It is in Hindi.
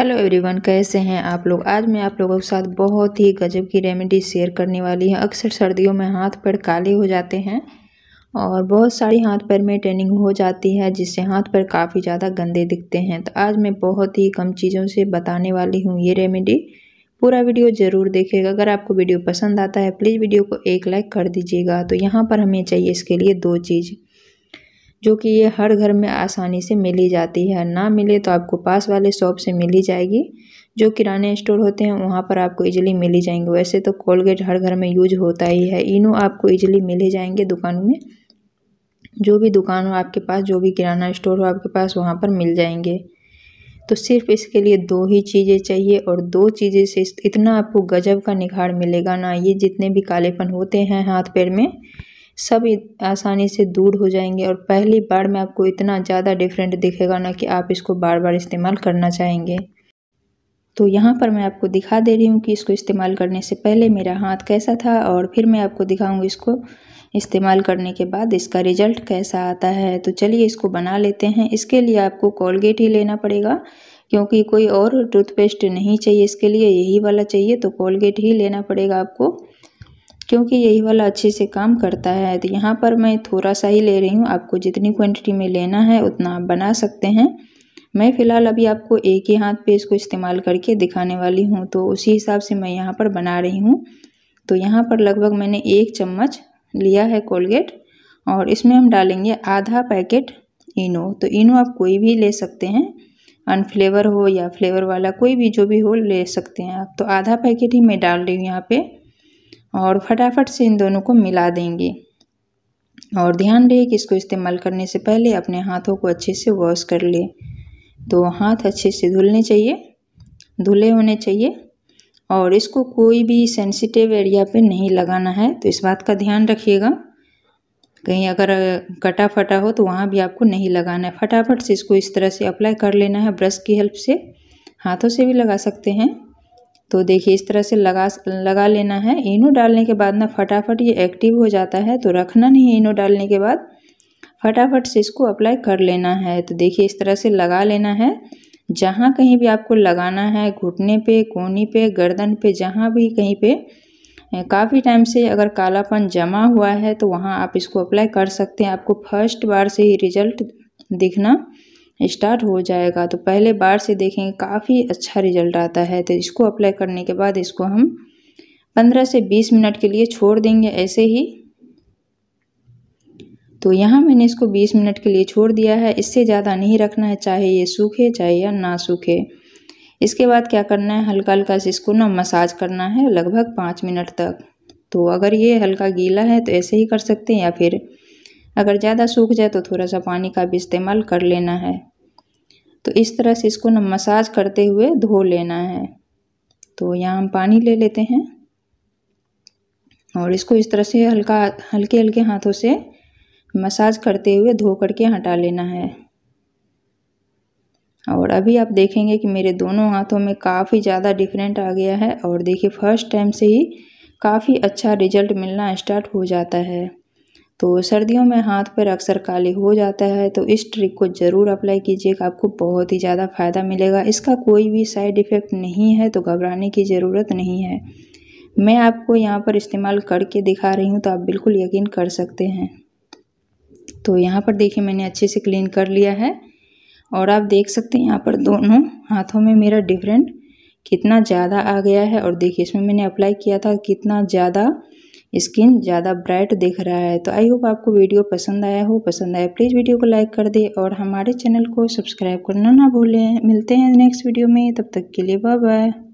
हेलो एवरीवन कैसे हैं आप लोग आज मैं आप लोगों के साथ बहुत ही गजब की रेमेडी शेयर करने वाली है अक्सर सर्दियों में हाथ पैर काले हो जाते हैं और बहुत सारी हाथ पैर में टेनिंग हो जाती है जिससे हाथ पैर काफ़ी ज़्यादा गंदे दिखते हैं तो आज मैं बहुत ही कम चीज़ों से बताने वाली हूँ ये रेमेडी पूरा वीडियो ज़रूर देखेगा अगर आपको वीडियो पसंद आता है प्लीज़ वीडियो को एक लाइक कर दीजिएगा तो यहाँ पर हमें चाहिए इसके लिए दो चीज़ जो कि ये हर घर में आसानी से मिली जाती है ना मिले तो आपको पास वाले शॉप से मिली जाएगी जो किराने स्टोर होते हैं वहाँ पर आपको इजीली मिली जाएंगे वैसे तो कोलगेट हर घर में यूज होता ही है इनो आपको इजीली मिले जाएंगे दुकानों में जो भी दुकान हो आपके पास जो भी किराना स्टोर हो आपके पास वहाँ पर मिल जाएंगे तो सिर्फ इसके लिए दो ही चीज़ें चाहिए और दो चीज़ें से इतना आपको गजब का निखार मिलेगा ना ये जितने भी कालेपन होते हैं हाथ पैर में सब आसानी से दूर हो जाएंगे और पहली बार में आपको इतना ज़्यादा डिफरेंट दिखेगा ना कि आप इसको बार बार इस्तेमाल करना चाहेंगे तो यहाँ पर मैं आपको दिखा दे रही हूँ कि इसको इस्तेमाल करने से पहले मेरा हाथ कैसा था और फिर मैं आपको दिखाऊँगी इसको इस्तेमाल करने के बाद इसका रिजल्ट कैसा आता है तो चलिए इसको बना लेते हैं इसके लिए आपको कोलगेट ही लेना पड़ेगा क्योंकि कोई और टूथपेस्ट नहीं चाहिए इसके लिए यही वाला चाहिए तो कोलगेट ही लेना पड़ेगा आपको क्योंकि यही वाला अच्छे से काम करता है तो यहाँ पर मैं थोड़ा सा ही ले रही हूँ आपको जितनी क्वांटिटी में लेना है उतना आप बना सकते हैं मैं फ़िलहाल अभी आपको एक ही हाथ पे इसको इस्तेमाल करके दिखाने वाली हूँ तो उसी हिसाब से मैं यहाँ पर बना रही हूँ तो यहाँ पर लगभग मैंने एक चम्मच लिया है कोलगेट और इसमें हम डालेंगे आधा पैकेट इनो तो इनो आप कोई भी ले सकते हैं अनफ्लेवर हो या फ्लेवर वाला कोई भी जो भी हो ले सकते हैं आप तो आधा पैकेट ही मैं डाल रही हूँ यहाँ पर और फटाफट से इन दोनों को मिला देंगे और ध्यान रहे कि इसको इस्तेमाल करने से पहले अपने हाथों को अच्छे से वॉश कर लें तो हाथ अच्छे से धुलने चाहिए धुले होने चाहिए और इसको कोई भी सेंसिटिव एरिया पे नहीं लगाना है तो इस बात का ध्यान रखिएगा कहीं अगर कटा फटा हो तो वहाँ भी आपको नहीं लगाना है फटाफट से इसको इस तरह से अप्लाई कर लेना है ब्रश की हेल्प से हाथों से भी लगा सकते हैं तो देखिए इस तरह से लगा लगा लेना है इनो डालने के बाद ना फटाफट ये एक्टिव हो जाता है तो रखना नहीं है इनो डालने के बाद फटाफट से इसको अप्लाई कर लेना है तो देखिए इस तरह से लगा लेना है जहाँ कहीं भी आपको लगाना है घुटने पे कोनी पे गर्दन पे जहाँ भी कहीं पे काफ़ी टाइम से अगर कालापन जमा हुआ है तो वहाँ आप इसको अप्लाई कर सकते हैं आपको फर्स्ट बार से ही रिजल्ट दिखना स्टार्ट हो जाएगा तो पहले बार से देखेंगे काफ़ी अच्छा रिजल्ट आता है तो इसको अप्लाई करने के बाद इसको हम पंद्रह से बीस मिनट के लिए छोड़ देंगे ऐसे ही तो यहाँ मैंने इसको 20 मिनट के लिए छोड़ दिया है इससे ज़्यादा नहीं रखना है चाहे ये सूखे चाहे या ना सूखे इसके बाद क्या करना है हल्का हल्का से इसको ना मसाज करना है लगभग पाँच मिनट तक तो अगर ये हल्का गीला है तो ऐसे ही कर सकते हैं या फिर अगर ज़्यादा सूख जाए तो थोड़ा सा पानी का भी इस्तेमाल कर लेना है तो इस तरह से इसको ना मसाज करते हुए धो लेना है तो यहाँ हम पानी ले लेते हैं और इसको इस तरह से हल्का हल्के हल्के हाथों से मसाज करते हुए धो करके हटा लेना है और अभी आप देखेंगे कि मेरे दोनों हाथों में काफ़ी ज़्यादा डिफरेंट आ गया है और देखिए फर्स्ट टाइम से ही काफ़ी अच्छा रिजल्ट मिलना स्टार्ट हो जाता है तो सर्दियों में हाथ पर अक्सर काले हो जाता है तो इस ट्रिक को ज़रूर अप्लाई कीजिएगा आपको बहुत ही ज़्यादा फ़ायदा मिलेगा इसका कोई भी साइड इफ़ेक्ट नहीं है तो घबराने की ज़रूरत नहीं है मैं आपको यहाँ पर इस्तेमाल करके दिखा रही हूँ तो आप बिल्कुल यकीन कर सकते हैं तो यहाँ पर देखिए मैंने अच्छे से क्लीन कर लिया है और आप देख सकते हैं यहाँ पर दोनों हाथों में मेरा डिफरेंट कितना ज़्यादा आ गया है और देखिए इसमें मैंने अप्लाई किया था कितना ज़्यादा स्किन ज़्यादा ब्राइट दिख रहा है तो आई होप आपको वीडियो पसंद आया हो पसंद आया प्लीज़ वीडियो को लाइक कर दे और हमारे चैनल को सब्सक्राइब करना ना भूलें मिलते हैं नेक्स्ट वीडियो में तब तक के लिए बाय बाय